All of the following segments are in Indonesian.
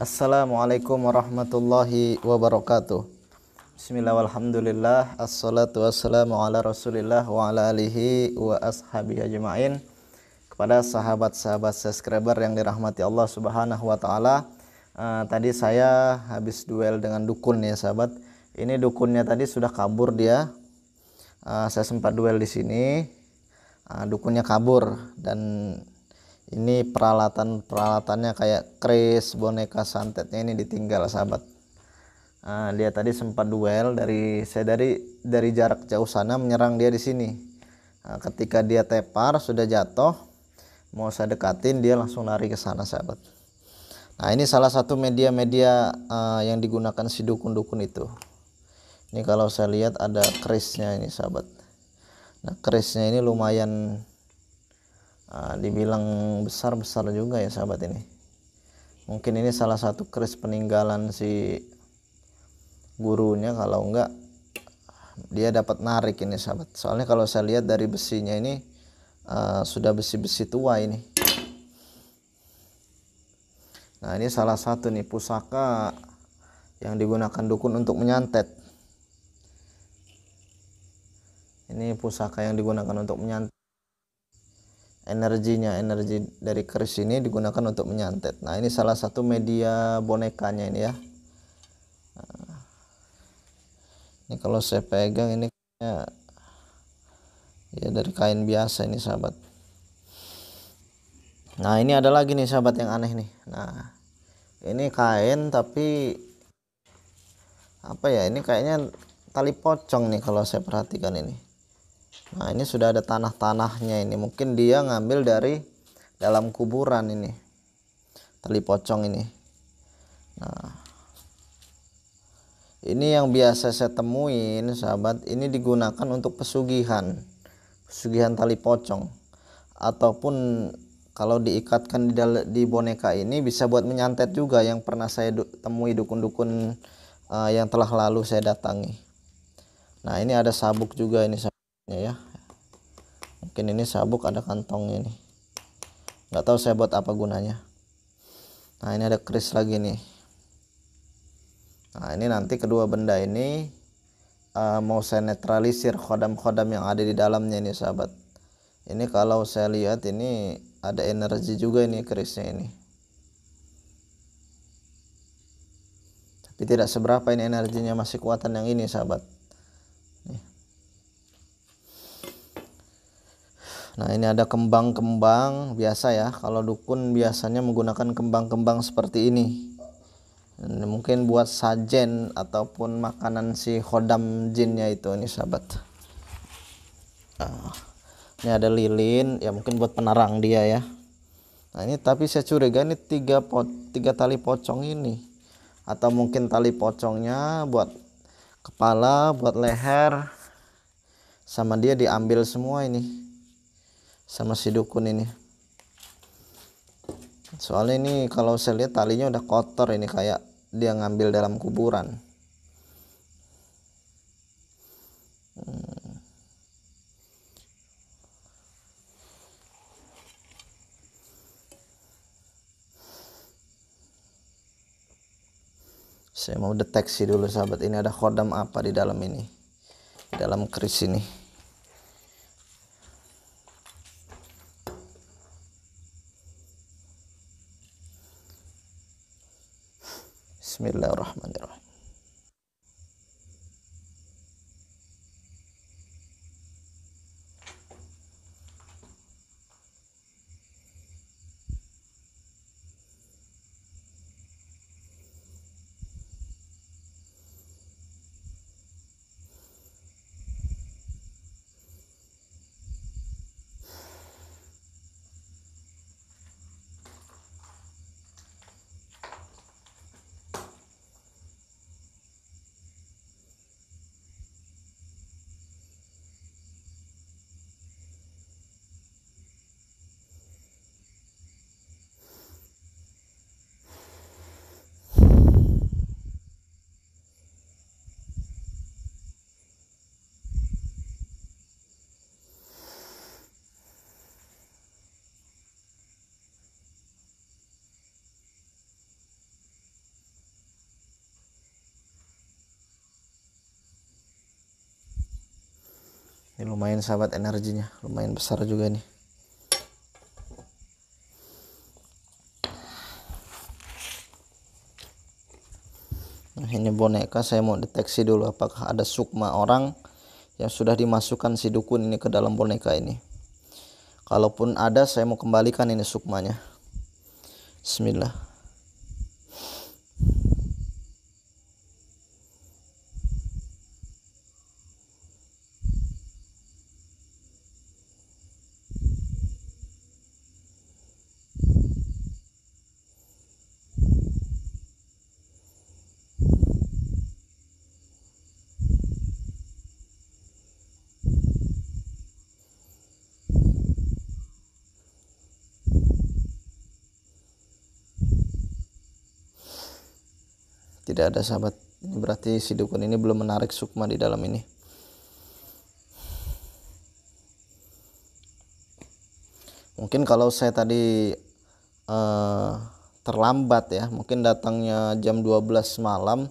Assalamualaikum warahmatullahi wabarakatuh Bismillah walhamdulillah Assalatu wassalamu ala rasulillah wa ala alihi wa ashabi ajma'in Kepada sahabat-sahabat subscriber yang dirahmati Allah subhanahu wa ta'ala uh, Tadi saya habis duel dengan dukun ya sahabat Ini dukunnya tadi sudah kabur dia uh, Saya sempat duel di sini uh, Dukunnya kabur dan ini peralatan peralatannya kayak kris boneka santetnya ini ditinggal sahabat nah, dia tadi sempat duel dari saya dari dari jarak jauh sana menyerang dia di sini nah, ketika dia tepar sudah jatuh mau saya dekatin dia langsung lari ke sana sahabat nah ini salah satu media-media uh, yang digunakan si dukun-dukun itu ini kalau saya lihat ada kerisnya ini sahabat nah kerisnya ini lumayan Ah, dibilang besar besar juga ya sahabat ini mungkin ini salah satu keris peninggalan si gurunya kalau enggak dia dapat narik ini sahabat soalnya kalau saya lihat dari besinya ini uh, sudah besi-besi tua ini nah ini salah satu nih pusaka yang digunakan dukun untuk menyantet ini pusaka yang digunakan untuk menyantet energinya energi dari keris ini digunakan untuk menyantet nah ini salah satu media bonekanya ini ya nah, ini kalau saya pegang ini ya, ya dari kain biasa ini sahabat nah ini ada lagi nih sahabat yang aneh nih nah ini kain tapi apa ya ini kayaknya tali pocong nih kalau saya perhatikan ini Nah, ini sudah ada tanah-tanahnya ini. Mungkin dia ngambil dari dalam kuburan ini. Tali pocong ini. Nah. Ini yang biasa saya temuin, sahabat. Ini digunakan untuk pesugihan. Pesugihan tali pocong ataupun kalau diikatkan di, di boneka ini bisa buat menyantet juga yang pernah saya du temui dukun-dukun uh, yang telah lalu saya datangi. Nah, ini ada sabuk juga ini sahabat. Ya, ya mungkin ini sabuk ada kantongnya nih nggak tahu saya buat apa gunanya nah ini ada keris lagi nih nah ini nanti kedua benda ini uh, mau saya netralisir kodam-kodam yang ada di dalamnya ini sahabat ini kalau saya lihat ini ada energi juga ini kerisnya ini tapi tidak seberapa ini energinya masih kuatan yang ini sahabat Nah, ini ada kembang-kembang biasa ya. Kalau dukun biasanya menggunakan kembang-kembang seperti ini. Ini mungkin buat sajen ataupun makanan si hodam jinnya itu ini sahabat. Nah, ini ada lilin ya mungkin buat penerang dia ya. Nah, ini tapi saya curiga ini tiga po tiga tali pocong ini atau mungkin tali pocongnya buat kepala, buat leher sama dia diambil semua ini sama si dukun ini soalnya ini kalau saya lihat talinya udah kotor ini kayak dia ngambil dalam kuburan hmm. saya mau deteksi dulu sahabat ini ada kodam apa di dalam ini di dalam keris ini ini lumayan sahabat energinya lumayan besar juga nih nah ini boneka saya mau deteksi dulu apakah ada sukma orang yang sudah dimasukkan si dukun ini ke dalam boneka ini kalaupun ada saya mau kembalikan ini sukmanya bismillah tidak ada sahabat ini berarti si dukun ini belum menarik sukma di dalam ini mungkin kalau saya tadi eh, terlambat ya mungkin datangnya jam 12 malam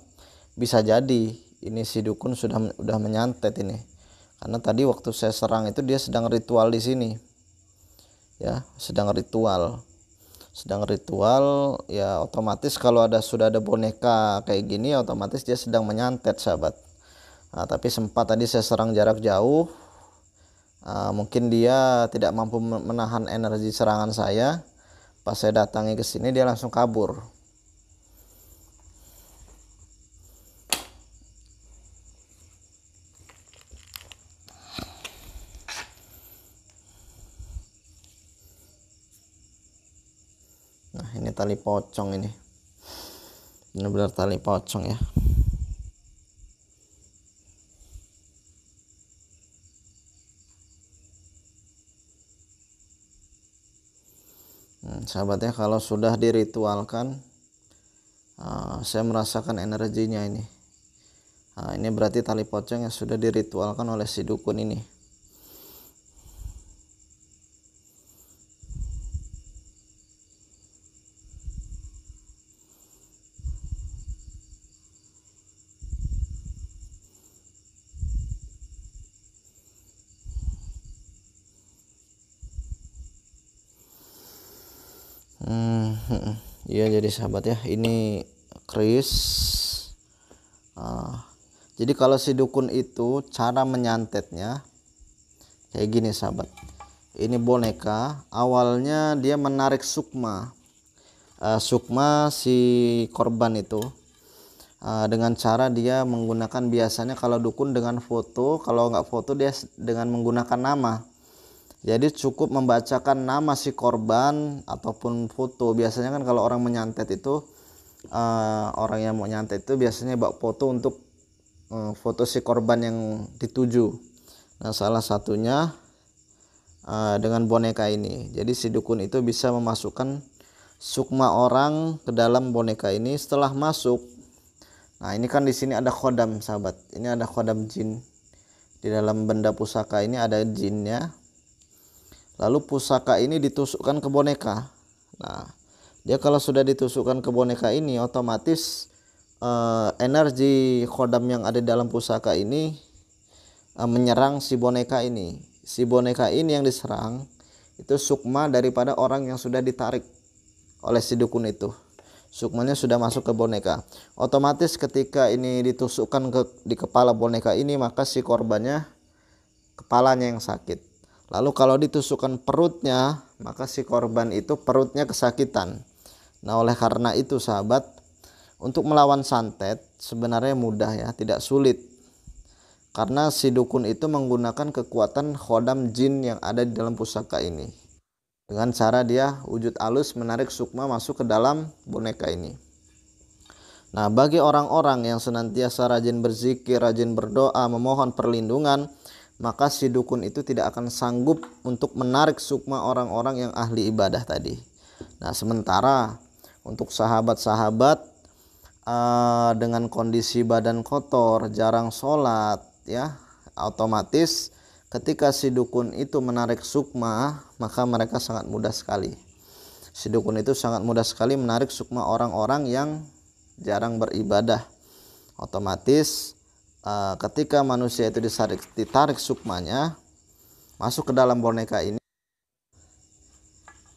bisa jadi ini si dukun sudah sudah menyantet ini karena tadi waktu saya serang itu dia sedang ritual di sini ya sedang ritual sedang ritual ya otomatis kalau ada sudah ada boneka kayak gini otomatis dia sedang menyantet sahabat nah, tapi sempat tadi saya serang jarak jauh uh, mungkin dia tidak mampu menahan energi serangan saya pas saya datangi ke sini dia langsung kabur ini tali pocong ini ini benar tali pocong ya nah, hmm, sahabat kalau sudah diritualkan uh, saya merasakan energinya ini nah, ini berarti tali pocong yang sudah diritualkan oleh si dukun ini hmm, ya jadi sahabat ya ini Chris uh, jadi kalau si dukun itu cara menyantetnya kayak gini sahabat ini boneka awalnya dia menarik sukma uh, sukma si korban itu uh, dengan cara dia menggunakan biasanya kalau dukun dengan foto kalau nggak foto dia dengan menggunakan nama jadi cukup membacakan nama si korban ataupun foto. Biasanya kan kalau orang menyantet itu uh, orang yang mau nyantet itu biasanya bawa foto untuk uh, foto si korban yang dituju. Nah, salah satunya uh, dengan boneka ini. Jadi si dukun itu bisa memasukkan sukma orang ke dalam boneka ini setelah masuk. Nah, ini kan di sini ada khodam sahabat. Ini ada khodam jin. Di dalam benda pusaka ini ada jinnya, Lalu pusaka ini ditusukkan ke boneka. Nah, dia kalau sudah ditusukkan ke boneka ini otomatis eh, energi kodam yang ada dalam pusaka ini eh, menyerang si boneka ini. Si boneka ini yang diserang itu sukma daripada orang yang sudah ditarik oleh si dukun itu. Sukmanya sudah masuk ke boneka. Otomatis ketika ini ditusukkan ke di kepala boneka ini maka si korbannya kepalanya yang sakit Lalu kalau ditusukkan perutnya, maka si korban itu perutnya kesakitan. Nah, oleh karena itu sahabat, untuk melawan santet sebenarnya mudah ya, tidak sulit. Karena si dukun itu menggunakan kekuatan khodam jin yang ada di dalam pusaka ini. Dengan cara dia wujud alus menarik sukma masuk ke dalam boneka ini. Nah, bagi orang-orang yang senantiasa rajin berzikir, rajin berdoa, memohon perlindungan, maka si dukun itu tidak akan sanggup untuk menarik sukma orang-orang yang ahli ibadah tadi. Nah, sementara untuk sahabat-sahabat uh, dengan kondisi badan kotor, jarang sholat, ya, otomatis ketika si dukun itu menarik sukma, maka mereka sangat mudah sekali. Si dukun itu sangat mudah sekali menarik sukma orang-orang yang jarang beribadah. Otomatis Ah, ketika manusia itu disarik, ditarik sukmanya masuk ke dalam boneka ini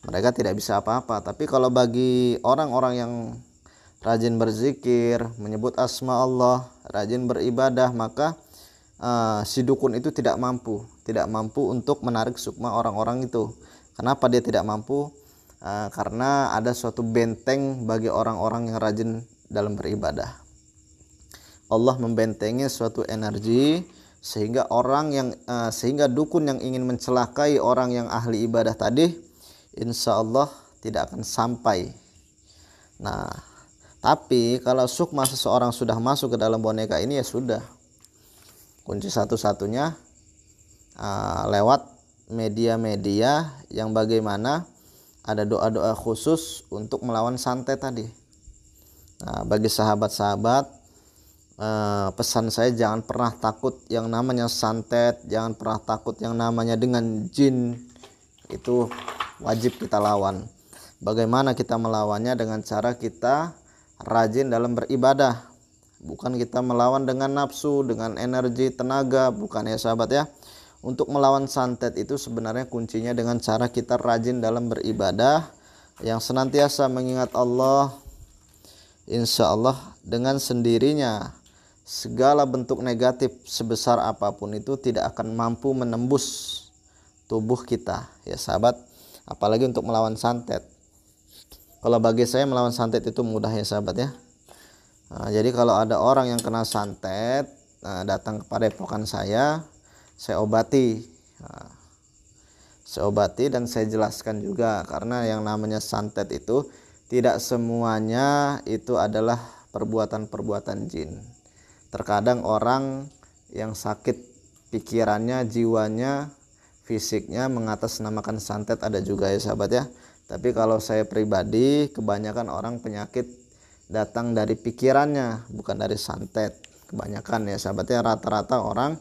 mereka tidak bisa apa-apa tapi kalau bagi orang-orang yang rajin berzikir menyebut asma Allah rajin beribadah maka uh, si dukun itu tidak mampu tidak mampu untuk menarik sukma orang-orang itu kenapa dia tidak mampu uh, karena ada suatu benteng bagi orang-orang yang rajin dalam beribadah Allah membentengi suatu energi sehingga orang yang uh, sehingga dukun yang ingin mencelakai orang yang ahli ibadah tadi insya Allah tidak akan sampai nah tapi kalau sukma seseorang sudah masuk ke dalam boneka ini ya sudah kunci satu-satunya uh, lewat media-media yang bagaimana ada doa-doa khusus untuk melawan santet tadi nah, bagi sahabat-sahabat Eh, pesan saya jangan pernah takut yang namanya santet, jangan pernah takut yang namanya dengan jin. Itu wajib kita lawan. Bagaimana kita melawannya dengan cara kita rajin dalam beribadah. Bukan kita melawan dengan nafsu, dengan energi, tenaga, bukan ya sahabat ya. Untuk melawan santet itu sebenarnya kuncinya dengan cara kita rajin dalam beribadah yang senantiasa mengingat Allah insya Allah dengan sendirinya segala bentuk negatif sebesar apapun itu tidak akan mampu menembus tubuh kita ya sahabat apalagi untuk melawan santet kalau bagi saya melawan santet itu mudah ya sahabat ya nah, jadi kalau ada orang yang kena santet nah, datang kepada epokan saya saya obati nah, saya obati dan saya jelaskan juga karena yang namanya santet itu tidak semuanya itu adalah perbuatan-perbuatan jin terkadang orang yang sakit pikirannya jiwanya fisiknya mengatasnamakan santet ada juga ya sahabat ya tapi kalau saya pribadi kebanyakan orang penyakit datang dari pikirannya bukan dari santet kebanyakan ya sahabat ya rata-rata orang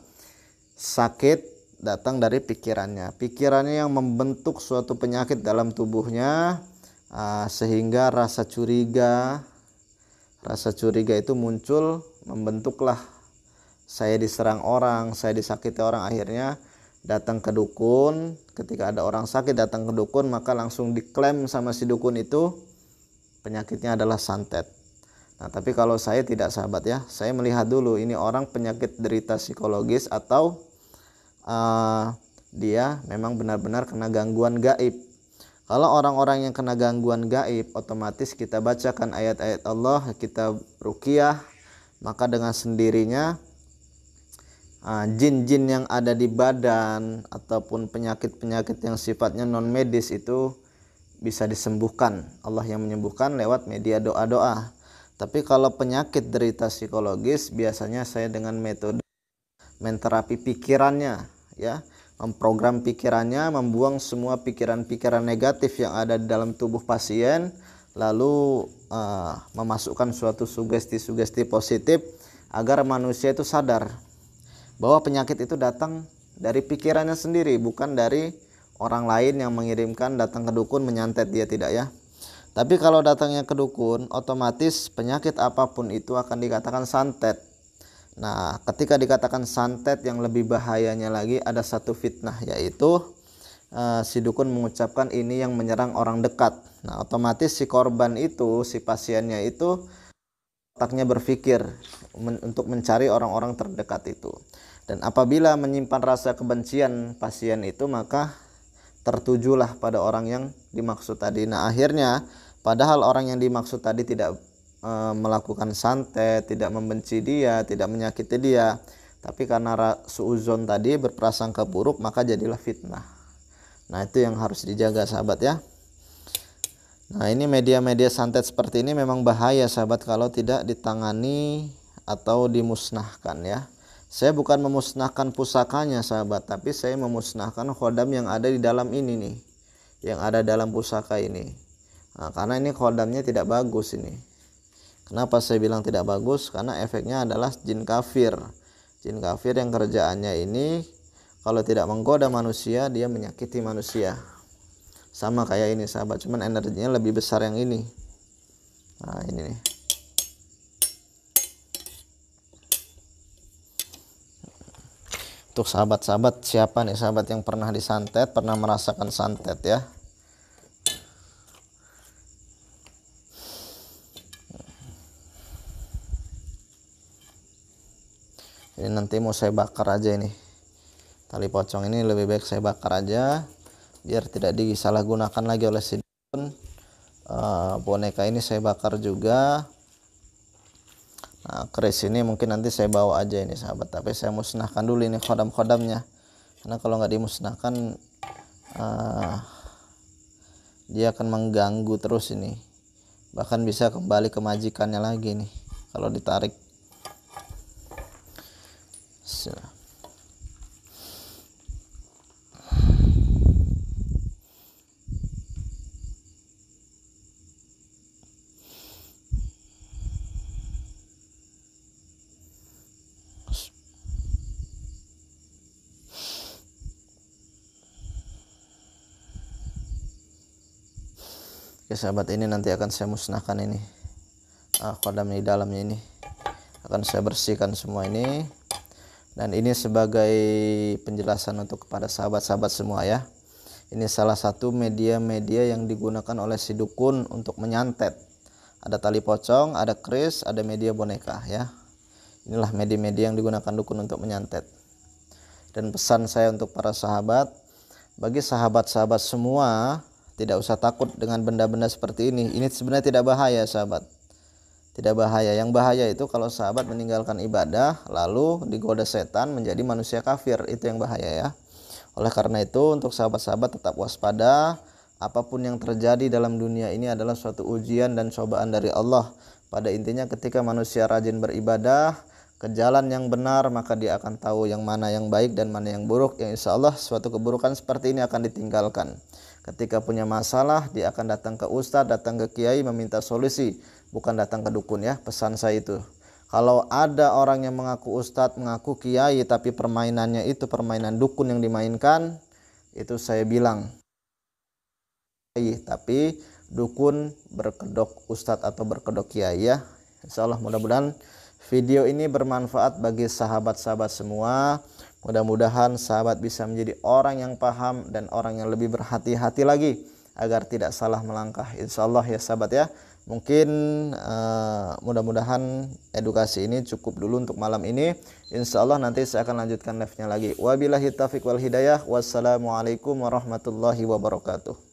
sakit datang dari pikirannya pikirannya yang membentuk suatu penyakit dalam tubuhnya ah, sehingga rasa curiga rasa curiga itu muncul membentuklah saya diserang orang, saya disakiti orang akhirnya datang ke dukun. Ketika ada orang sakit datang ke dukun maka langsung diklaim sama si dukun itu penyakitnya adalah santet. Nah, tapi kalau saya tidak sahabat ya, saya melihat dulu ini orang penyakit derita psikologis atau uh, dia memang benar-benar kena gangguan gaib. Kalau orang-orang yang kena gangguan gaib, otomatis kita bacakan ayat-ayat Allah, kita rukiah, maka dengan sendirinya ah, jin-jin yang ada di badan ataupun penyakit-penyakit yang sifatnya non medis itu bisa disembuhkan. Allah yang menyembuhkan lewat media doa-doa. Tapi kalau penyakit derita psikologis biasanya saya dengan metode menterapi pikirannya ya, memprogram pikirannya, membuang semua pikiran-pikiran negatif yang ada di dalam tubuh pasien lalu uh, memasukkan suatu sugesti-sugesti positif agar manusia itu sadar bahwa penyakit itu datang dari pikirannya sendiri bukan dari orang lain yang mengirimkan datang ke dukun menyantet dia tidak ya tapi kalau datangnya ke dukun otomatis penyakit apapun itu akan dikatakan santet nah ketika dikatakan santet yang lebih bahayanya lagi ada satu fitnah yaitu Eh, si dukun mengucapkan ini yang menyerang orang dekat. Nah, otomatis si korban itu, si pasiennya itu otaknya berpikir men untuk mencari orang-orang terdekat itu. Dan apabila menyimpan rasa kebencian pasien itu, maka tertujulah pada orang yang dimaksud tadi. Nah, akhirnya padahal orang yang dimaksud tadi tidak e, melakukan santet, tidak membenci dia, tidak menyakiti dia, tapi karena suuzon tadi berprasangka buruk, maka jadilah fitnah. Nah, itu yang harus dijaga sahabat ya. Nah, ini media-media santet seperti ini memang bahaya sahabat kalau tidak ditangani atau dimusnahkan ya. Saya bukan memusnahkan pusakanya sahabat, tapi saya memusnahkan khodam yang ada di dalam ini nih. Yang ada dalam pusaka ini. Nah, karena ini khodamnya tidak bagus ini. Kenapa saya bilang tidak bagus? Karena efeknya adalah jin kafir. Jin kafir yang kerjaannya ini kalau tidak menggoda manusia dia menyakiti manusia sama kayak ini sahabat cuman energinya lebih besar yang ini nah ini nih untuk sahabat-sahabat siapa nih sahabat yang pernah disantet pernah merasakan santet ya ini nanti mau saya bakar aja ini tali pocong ini lebih baik saya bakar aja biar tidak disalahgunakan lagi oleh si dukun uh, boneka ini saya bakar juga nah keris ini mungkin nanti saya bawa aja ini sahabat tapi saya musnahkan dulu ini kodam-kodamnya karena kalau nggak dimusnahkan uh, dia akan mengganggu terus ini bahkan bisa kembali ke majikannya lagi nih kalau ditarik sahabat ini nanti akan saya musnahkan ini uh, ah, kodam di dalamnya ini akan saya bersihkan semua ini dan ini sebagai penjelasan untuk kepada sahabat-sahabat semua ya ini salah satu media-media yang digunakan oleh si dukun untuk menyantet ada tali pocong ada keris ada media boneka ya inilah media-media yang digunakan dukun untuk menyantet dan pesan saya untuk para sahabat bagi sahabat-sahabat semua tidak usah takut dengan benda-benda seperti ini. Ini sebenarnya tidak bahaya, sahabat. Tidak bahaya. Yang bahaya itu kalau sahabat meninggalkan ibadah lalu digoda setan menjadi manusia kafir. Itu yang bahaya ya. Oleh karena itu untuk sahabat-sahabat tetap waspada. Apapun yang terjadi dalam dunia ini adalah suatu ujian dan cobaan dari Allah. Pada intinya ketika manusia rajin beribadah, ke jalan yang benar maka dia akan tahu yang mana yang baik dan mana yang buruk yang insya Allah suatu keburukan seperti ini akan ditinggalkan Ketika punya masalah, dia akan datang ke ustadz, datang ke kiai meminta solusi, bukan datang ke dukun ya. Pesan saya itu. Kalau ada orang yang mengaku ustadz, mengaku kiai, tapi permainannya itu permainan dukun yang dimainkan, itu saya bilang tapi dukun berkedok ustadz atau berkedok kiai ya. Insya Allah mudah-mudahan video ini bermanfaat bagi sahabat-sahabat semua. Mudah-mudahan sahabat bisa menjadi orang yang paham dan orang yang lebih berhati-hati lagi agar tidak salah melangkah. Insya Allah ya sahabat ya. Mungkin uh, mudah-mudahan edukasi ini cukup dulu untuk malam ini. Insya Allah nanti saya akan lanjutkan live-nya lagi. Wabillahi taufiq wal hidayah. Wassalamualaikum warahmatullahi wabarakatuh.